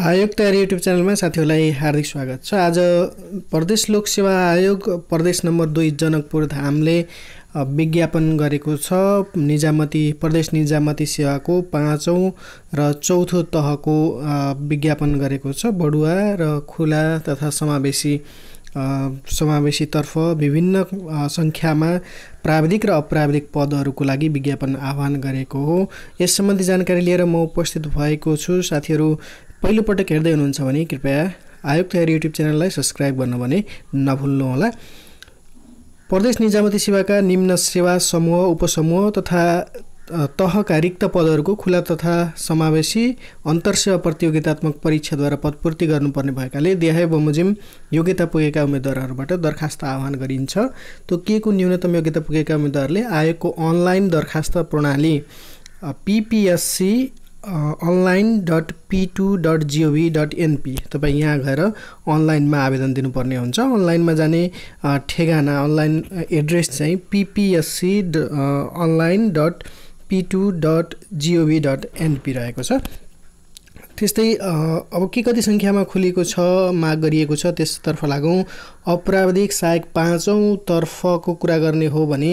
आयोग तयारी युट्युब च्यानलमा साथीहरूलाई हार्दिक स्वागत छ आज प्रदेश लोक सेवा आयोग प्रदेश नम्बर दुई जनकपुर धामले विज्ञापन गरेको छ निजामती प्रदेश निजामती सेवाको पाँचौँ र चौथो तहको विज्ञापन गरेको छ बडुवा र खुला तथा समावेशी समावेशीतर्फ विभिन्न सङ्ख्यामा प्राविधिक र अप्राविधिक पदहरूको लागि विज्ञापन आह्वान गरेको हो यस सम्बन्धी जानकारी लिएर म उपस्थित भएको छु साथीहरू पहिलोपटक हेर्दै हुनुहुन्छ भने कृपया आयोग तयारी युट्युब च्यानललाई सब्सक्राइब गर्नु भने होला प्रदेश निजामती सेवाका निम्न सेवा समूह उपसमूह तथा तहका रिक्त पदहरूको खुला तथा समावेशी अन्तर्सेवा प्रतियोगितात्मक परीक्षाद्वारा पदपूर्ति गर्नुपर्ने भएकाले देहाय बमोजिम योग्यता पुगेका उम्मेद्वारहरूबाट दरखास्त आह्वान गरिन्छ तोकिएको न्यूनतम योग्यता पुगेका उम्मेद्वारले आयोगको अनलाइन दरखास्त प्रणाली PPSC online dot P two dot gov dot NP तपाईँ यहाँ गएर अनलाइनमा आवेदन दिनुपर्ने हुन्छ अनलाइनमा जाने ठेगाना अनलाइन एड्रेस चाहिँ पिपिएससी ड online dot P two dot gov dot NP रहेको छ त्यस्तै अब के कति सङ्ख्यामा खुलेको छ माग गरिएको छ त्यसतर्फ लागौँ अपराधिक सहायक पाँचौँ कुरा गर्ने हो भने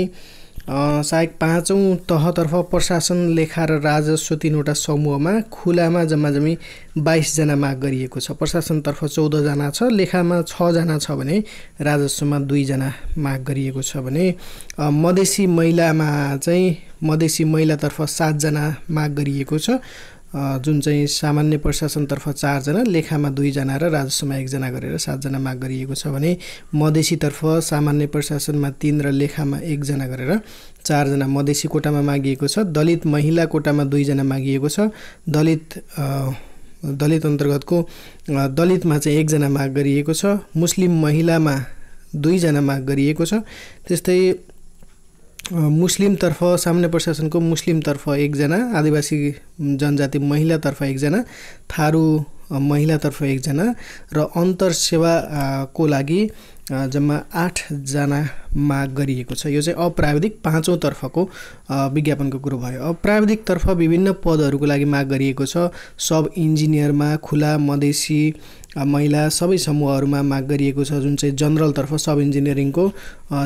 सायद पाँचौँ तहतर्फ प्रशासन लेखा र राजस्व तिनवटा समूहमा खुलामा जम्मा जम्मी बाइसजना माग गरिएको छ प्रशासनतर्फ चौधजना छ लेखामा छजना छ भने राजस्वमा दुईजना माग गरिएको छ भने मधेसी महिलामा चाहिँ मधेसी महिलातर्फ सातजना माग गरिएको छ जुन चाहिँ सामान्य प्रशासनतर्फ चारजना लेखामा दुईजना र राजस्वमा एकजना गरेर सातजना माग गरिएको छ भने मधेसीतर्फ सामान्य प्रशासनमा तिन र लेखामा एकजना गरेर चारजना मधेसी कोटामा मागिएको छ दलित महिला कोटामा दुईजना मागिएको छ दलित दलित अन्तर्गतको दलितमा चाहिँ एकजना माग गरिएको छ मुस्लिम महिलामा दुईजना माग गरिएको छ त्यस्तै मुस्लिमतर्फ सामान्य प्रशासनको मुस्लिमतर्फ एकजना आदिवासी जनजाति महिलातर्फ एकजना थारू महिलातर्फ एकजना र अन्तर सेवाको लागि जम्मा आठजना माग गरिएको छ यो चाहिँ अप्राविधिक पाँचौँ तर्फको विज्ञापनको कुरो भयो अप्राविधिकतर्फ विभिन्न पदहरूको लागि माग गरिएको छ सब इन्जिनियरमा खुला मधेसी महिला सबै समूहहरूमा माग गरिएको छ जुन चाहिँ जनरलतर्फ सब इन्जिनियरिङको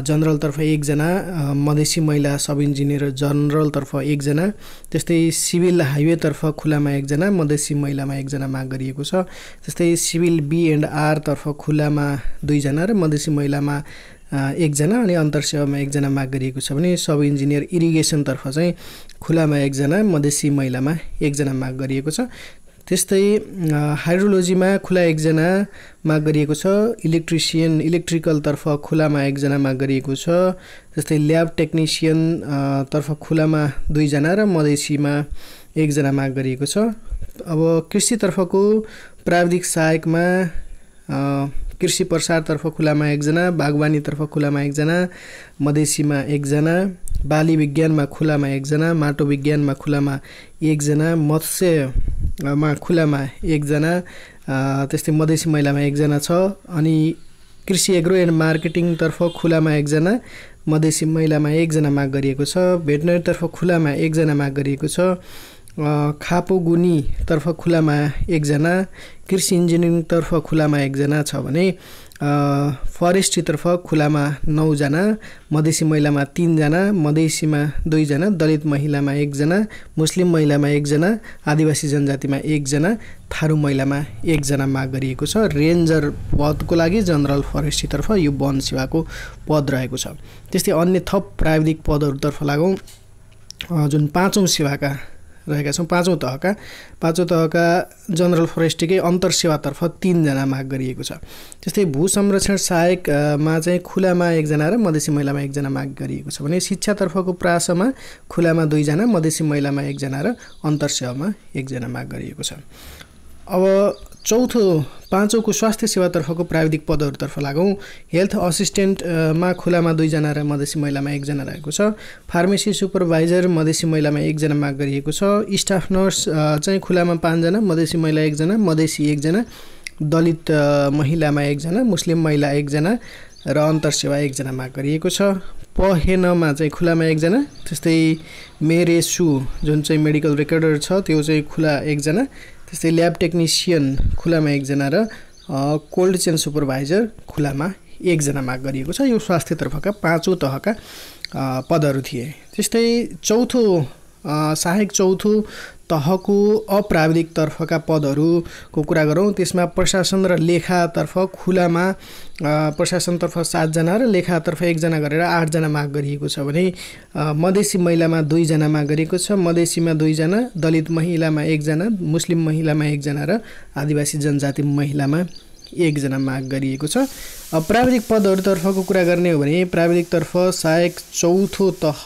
जनरलतर्फ एकजना मधेसी महिला सब इन्जिनियर जनरलतर्फ एकजना त्यस्तै सिभिल हाइवेतर्फ खुलामा एकजना मधेसी महिलामा एकजना माग गरिएको छ त्यस्तै सिभिल बी एन्ड आरतर्फ खुलामा दुईजना र मधेसी महिलामा एकजना अनि अन्तरसेवामा एकजना माग गरिएको छ भने सब इन्जिनियर इरिगेसनतर्फ चाहिँ खुलामा एकजना मधेसी महिलामा एकजना माग गरिएको छ त्यस्तै हाइड्रोलोजीमा खुला एकजना माग गरिएको छ इलेक्ट्रिसियन इलेक्ट्रिकलतर्फ खुलामा एकजना माग गरिएको छ जस्तै ल्याब टेक्निसियन तर्फ खुलामा दुईजना र मधेसीमा एकजना माग गरिएको छ अब कृषितर्फको प्राविधिक सहायकमा कृषि प्रसारतर्फ खुलामा एकजना बागवानीतर्फ खुलामा एकजना मधेसीमा एकजना बाली विज्ञानमा खुलामा एकजना माटो विज्ञानमा खुलामा एकजना मत्स्य मा खुलामा एकजना त्यस्तै मधेसी महिलामा एकजना छ अनि कृषि एग्रो एन्ड मार्केटिङतर्फ खुलामा एकजना मधेसी महिलामा एकजना माग गरिएको छ भेटनरीतर्फ खुलामा एकजना माग गरिएको छ खापो गुनीतर्फ खुलामा एकजना कृषि इन्जिनियरिङतर्फ खुलामा एकजना छ भने फरेस्टीतर्फ खुलामा नौजना मधेसी महिलामा तिनजना मधेसीमा दुईजना दलित महिलामा एकजना मुस्लिम महिलामा एकजना आदिवासी जनजातिमा एकजना थारू महिलामा एकजना माग गरिएको छ रेन्जर पदको लागि जनरल फरेस्टीतर्फ यो वन सेवाको पद रहेको छ त्यस्तै अन्य थप प्राविधिक पदहरूतर्फ लागौँ जुन पाँचौँ सेवाका रहेका छौँ पाँचौँ तहका पाँचौँ तहका जनरल फरेस्टीकै अन्तरसेवातर्फ तिनजना माग गरिएको छ त्यस्तै भू संरक्षण सहायकमा चाहिँ खुलामा एकजना र मधेसी महिलामा एकजना माग गरिएको छ भने शिक्षातर्फको प्रासमा खुलामा दुईजना मधेसी महिलामा एकजना र अन्तरसेवामा एकजना माग गरिएको छ अब चौथो पाँचौँको स्वास्थ्य सेवातर्फको प्राविधिक पदहरूतर्फ लागौँ हेल्थ असिस्टेन्टमा खुलामा दुईजना र मधेसी महिलामा एकजना रहेको छ फार्मेसी सुपरभाइजर मधेसी महिलामा एकजना माग गरिएको छ स्टाफ नर्स चाहिँ खुलामा पाँचजना मधेसी महिला एकजना मधेसी एकजना दलित महिलामा एकजना मुस्लिम महिला एकजना र अन्तर सेवा एकजना माग गरिएको छ पहेनमा चाहिँ खुलामा एकजना त्यस्तै मेरेसु जुन चाहिँ मेडिकल रेकर्डर छ त्यो चाहिँ खुला एकजना त्यस्तै ल्याब टेक्निसियन खुलामा एकजना र कोल्ड चेन सुपरभाइजर खुलामा एकजना माग गरिएको छ यो स्वास्थ्यतर्फका पाँचौँ तहका पदहरू थिए त्यस्तै चौथो सहायक चौथो तहको अप्राविधिक तर्फका पदहरूको कुरा गरौँ त्यसमा प्रशासन र लेखातर्फ खुलामा प्रशासनतर्फ सातजना र लेखातर्फ एकजना गरेर आठजना माग गरिएको छ भने मधेसी महिलामा दुईजना माग गरिएको छ मधेसीमा दुईजना दलित महिलामा एकजना मुस्लिम महिलामा एकजना र आदिवासी जनजाति महिलामा एकजना माग गरिएको छ प्राविधिक पदहरूतर्फको कुरा गर्ने हो भने प्राविधिकतर्फ सहायक चौथो तह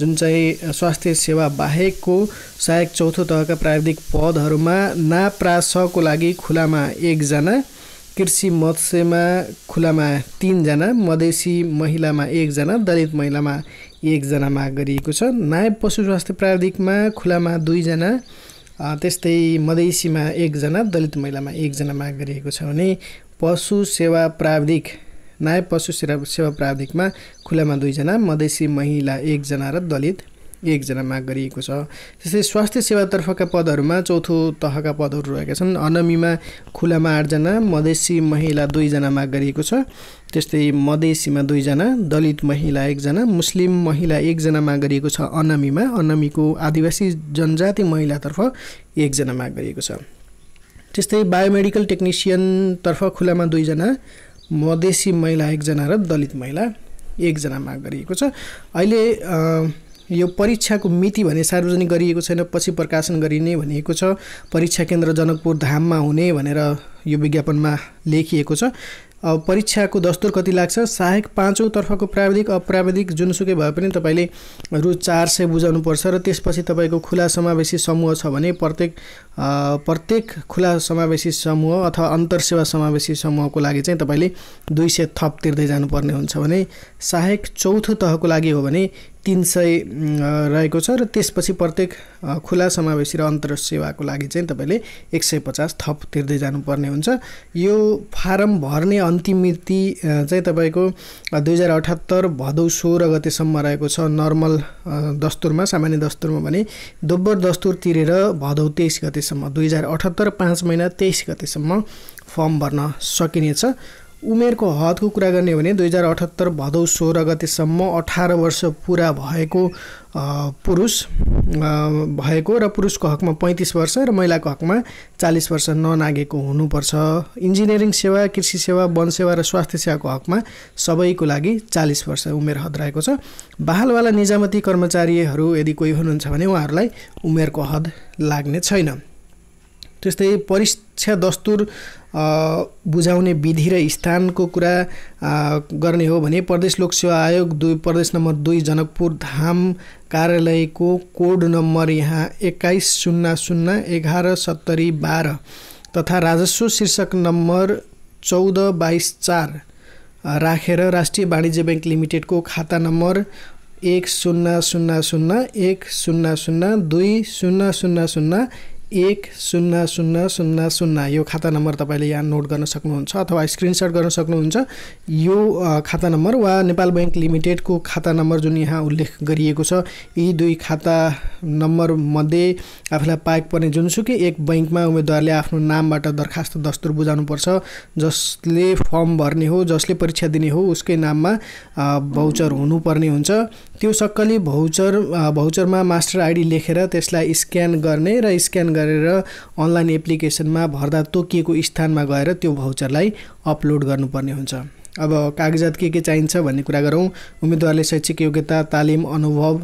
जुन चाहिँ स्वास्थ्य सेवा बाहेकको सहायक चौथो तहका प्राविधिक पदहरूमा नाप्रासको लागि खुलामा एकजना कृषि मत्स्यमा खुलामा तिनजना मधेसी महिलामा एकजना दलित महिलामा एकजना माग गरिएको छ नायब पशु स्वास्थ्य प्राविधिकमा खुलामा दुईजना त्यस्तै मधेसीमा एकजना दलित महिलामा एकजना माग गरिएको छ भने पशु सेवा प्राविधिक नायब पशु सेवा सेवा प्राविधिकमा खुलामा दुईजना मधेसी महिला एकजना र दलित एकजना माग गरिएको छ त्यस्तै स्वास्थ्य सेवातर्फका पदहरूमा चौथो तहका पदहरू रहेका छन् अनमीमा खुलामा आठजना मधेसी महिला दुईजना माग गरिएको छ त्यस्तै मधेसीमा दुईजना दलित महिला एकजना मुस्लिम महिला एकजना माग गरिएको छ अनमीमा अनमीको आदिवासी जनजाति महिलातर्फ एकजना माग गरिएको छ त्यस्तै बायोमेडिकल टेक्निसियनतर्फ खुलामा दुईजना मधेसी महिला एकजना र दलित महिला एकजना माग गरिएको छ अहिले यो परीक्षाको मिति भने सार्वजनिक गरिएको छैन पछि प्रकाशन गरिने भनिएको छ परीक्षा केन्द्र जनकपुर धाममा हुने भनेर यो विज्ञापनमा लेखिएको छ परीक्षाको दस्तुर कति लाग्छ सहायक पाँचौँतर्फको प्राविधिक अप्राविधिक जुनसुकै भए पनि तपाईँले रु चार सय बुझाउनुपर्छ र त्यसपछि तपाईँको खुला समावेशी समूह छ भने प्रत्येक प्रत्येक खुला समावेशी समूह अथवा अन्तरसेवा समावेशी समूहको लागि चाहिँ तपाईँले दुई सय थप तिर्दै जानुपर्ने हुन्छ भने सहायक चौथो तहको लागि हो भने तिन सय रहेको छ र त्यसपछि प्रत्येक खुला समावेशी र अन्तरसेवाको लागि चाहिँ तपाईँले एक सय पचास थप तिर्दै जानुपर्ने हुन्छ यो फारम भर्ने अन्तिम मिति चाहिँ तपाईँको दुई हजार अठहत्तर भदौ सोह्र गतेसम्म रहेको छ नर्मल दस्तुरमा सामान्य दस्तुरमा भने दोब्बर दस्तुर तिरेर भदौ तेइस गते गतेसम्म दुई हजार अठहत्तर पाँच महिना तेइस गतेसम्म फर्म भर्न सकिनेछ उमेरको हदको कुरा गर्ने हो भने दुई हजार अठहत्तर भदौ सोह्र गतेसम्म अठार वर्ष पुरा भएको पुरुष भएको र पुरुषको हकमा पैँतिस वर्ष र महिलाको हकमा चालिस वर्ष ननागेको हुनुपर्छ इन्जिनियरिङ सेवा कृषि सेवा वन सेवा र स्वास्थ्य सेवाको हकमा सबैको लागि चालिस वर्ष उमेर हद रहेको छ बहालवाला निजामती कर्मचारीहरू यदि कोही हुनुहुन्छ भने उहाँहरूलाई उमेरको हद लाग्ने छैन त्यस्तै परीक्षा दस्तुर बुझाउने विधि र स्थानको कुरा गर्ने हो भने प्रदेश लोक सेवा आयोग दुई प्रदेश नम्बर दुई जनकपुर धाम कार्यालयको कोड नम्बर यहाँ एक्काइस शून्य शून्य एघार सत्तरी बाह्र तथा राजस्व शीर्षक नम्बर चौध बाइस चार राखेर राष्ट्रिय वाणिज्य ब्याङ्क लिमिटेडको खाता नम्बर एक शून्य शून्य शून्य एक शून्य शून्य दुई शून्य शून्य शून्य एक शून्य शून्य शून्य शून्य यो खाता नम्बर तपाईँले यहाँ नोट गर्न सक्नुहुन्छ अथवा स्क्रिनसट गर्न सक्नुहुन्छ यो खाता नम्बर वा नेपाल ब्याङ्क लिमिटेडको खाता नम्बर जुन यहाँ उल्लेख गरिएको छ यी दुई खाता नम्बरमध्ये आफूलाई पाएको पर्ने जुनसुकै एक ब्याङ्कमा उम्मेद्वारले आफ्नो नामबाट दरखास्त दस्तुर बुझाउनुपर्छ जसले फर्म भर्ने हो जसले परीक्षा दिने हो उसकै नाममा भाउचर हुनुपर्ने हुन्छ त्यो सक्कली भाउचर भाउचरमा मास्टर आइडी लेखेर त्यसलाई स्क्यान गर्ने र स्क्यान गरेर अनलाइन एप्लिकेसनमा भर्दा तोकिएको स्थानमा गएर त्यो भाउचरलाई अपलोड गर्नुपर्ने हुन्छ अब कागजात के के चाहिन्छ भन्ने कुरा गरौँ उम्मेदवारले शैक्षिक योग्यता तालिम अनुभव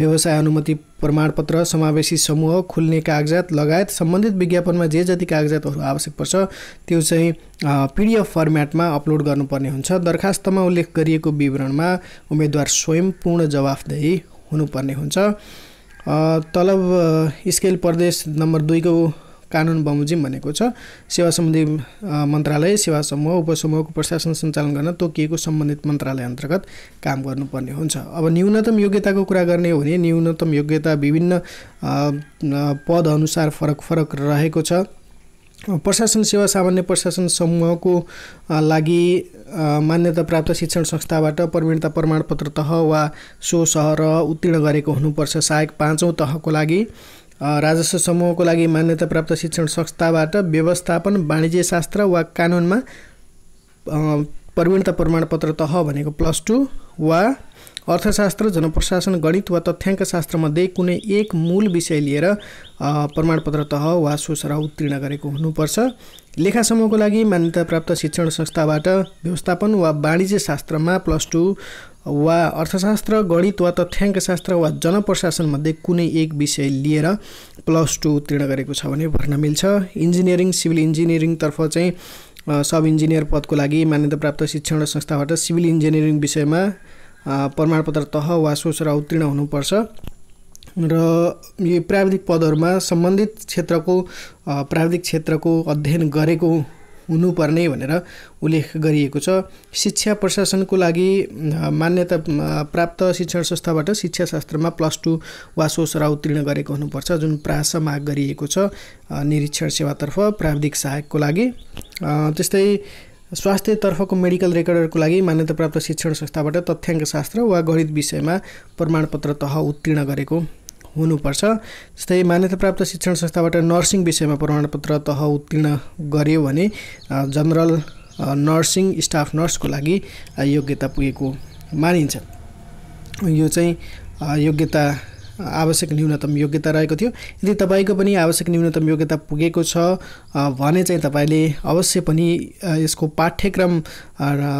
व्यवसाय अनुमति प्रमाणपत्र समावेशी समूह खुल्ने कागजात लगायत सम्बन्धित विज्ञापनमा जे जति कागजातहरू आवश्यक पर्छ त्यो चाहिँ पिडिएफ फर्मेटमा अपलोड गर्नुपर्ने हुन्छ दरखास्तमा उल्लेख गरिएको विवरणमा उम्मेदवार स्वयं पूर्ण जवाफदेही हुनुपर्ने हुन्छ तलब स्केल प्रदेश नम्बर दुईको कानुन बमोजिम भनेको छ सेवा सम्बन्धी मन्त्रालय सेवा समूह उपसमूहको प्रशासन सञ्चालन गर्न तोकिएको सम्बन्धित मन्त्रालय अन्तर्गत काम गर्नुपर्ने हुन्छ अब न्यूनतम योग्यताको कुरा गर्ने हो भने न्यूनतम योग्यता विभिन्न पद अनुसार फरक फरक रहेको छ प्रशासन सेवा सामान्य प्रशासन समूहको लागि मान्यता प्राप्त शिक्षण संस्थाबाट प्रवीणता प्रमाणपत्र तह वा सो सहर उत्तीर्ण गरेको हुनुपर्छ सहायक पाँचौँ तहको लागि राजस्व समूहको लागि मान्यता प्राप्त शिक्षण संस्थाबाट व्यवस्थापन वाणिज्य शास्त्र वा कानुनमा प्रवीणता प्रमाणपत्र तह भनेको प्लस टू वा अर्थशास्त्र जनप्रशासन गणित वा तथ्याङ्क शास्त्रमध्ये कुनै एक मूल विषय लिएर प्रमाणपत्र तह वा सोसरा उत्तीर्ण गरेको हुनुपर्छ लेखा समूहको लागि मान्यता प्राप्त शिक्षण संस्थाबाट व्यवस्थापन वा वाणिज्य शास्त्रमा प्लस टू वा अर्थशास्त्र गणित वा तथ्याङ्कशास्त्र वा जनप्रशासनमध्ये कुनै एक विषय लिएर प्लस टू उत्तीर्ण गरेको छ भने भर्ना मिल्छ इन्जिनियरिङ सिभिल इन्जिनियरिङतर्फ चाहिँ सब इन्जिनियर पदको लागि मान्यता प्राप्त शिक्षण संस्थाबाट सिभिल इन्जिनियरिङ विषयमा प्रमाणपत्र तह वा सोचेर उत्तीर्ण हुनुपर्छ र यो प्राविधिक पदहरूमा सम्बन्धित क्षेत्रको प्राविधिक क्षेत्रको अध्ययन गरेको हुनुपर्ने भनेर उल्लेख गरिएको छ शिक्षा प्रशासनको लागि मान्यता प्राप्त शिक्षण संस्थाबाट शिक्षाशास्त्रमा प्लस टू वा सोसरा उत्तीर्ण गरेको हुनुपर्छ जुन प्रास माग गरिएको छ निरीक्षण सेवातर्फ प्राविधिक सहायकको लागि त्यस्तै स्वास्थ्यतर्फको मेडिकल रेकर्डहरूको लागि मान्यताप्राप्त शिक्षण संस्थाबाट तथ्याङ्क शास्त्र वा गणित विषयमा प्रमाणपत्र तह उत्तीर्ण गरेको हुनुपर्छ जस्तै मान्यता प्राप्त शिक्षण संस्थाबाट नर्सिङ विषयमा प्रमाणपत्र तह उत्तीर्ण गर्यो भने जनरल नर्सिङ स्टाफ नर्सको लागि योग्यता पुगेको मानिन्छ यो चाहिँ योग्यता आवश्यक न्यूनतम योग्यता रहेको थियो यदि तपाईँको पनि आवश्यक न्यूनतम योग्यता पुगेको छ भने चाहिँ तपाईँले अवश्य पनि यसको पाठ्यक्रम र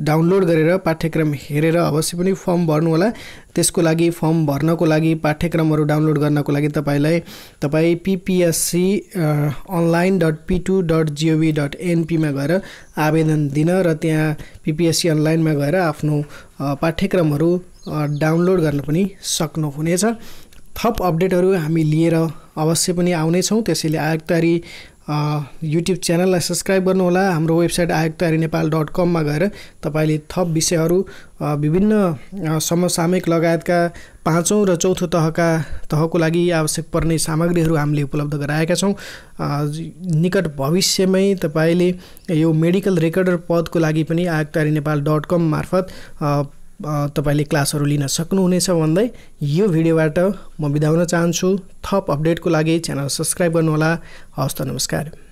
डाउनलोड गरेर पाठ्यक्रम हेरेर अवश्य पनि फर्म भर्नुहोला त्यसको लागि फर्म भर्नको लागि पाठ्यक्रमहरू डाउनलोड गर्नको लागि तपाईँलाई तपाईँ PPSC online dot P two dot gov dot एनपीमा गएर आवेदन दिन र त्यहाँ पिपिएससी अनलाइनमा गएर आफ्नो पाठ्यक्रमहरू डाउनलोड गर्न पनि सक्नुहुनेछ थप अपडेटहरू हामी लिएर अवश्य पनि आउनेछौँ त्यसैले आगतारी युट्युब च्यानललाई सब्सक्राइब गर्नुहोला हाम्रो वेबसाइट आयुक्तारी नेपाल डट कममा गएर तपाईँले थप विषयहरू विभिन्न समसामयिक लगायतका पाँचौँ र चौथो तहका तहको लागि आवश्यक पर्ने सामग्रीहरू हामीले उपलब्ध गराएका छौँ निकट भविष्यमै तपाईँले यो मेडिकल रेकर्डर पदको लागि पनि आयुक्तारी नेपाल डट कम मार्फत तपाईँले क्लासहरू लिन सक्नुहुनेछ भन्दै यो भिडियोबाट म बिदा हुन चाहन्छु थप अपडेटको लागि च्यानल सब्सक्राइब गर्नुहोला हवस् त नमस्कार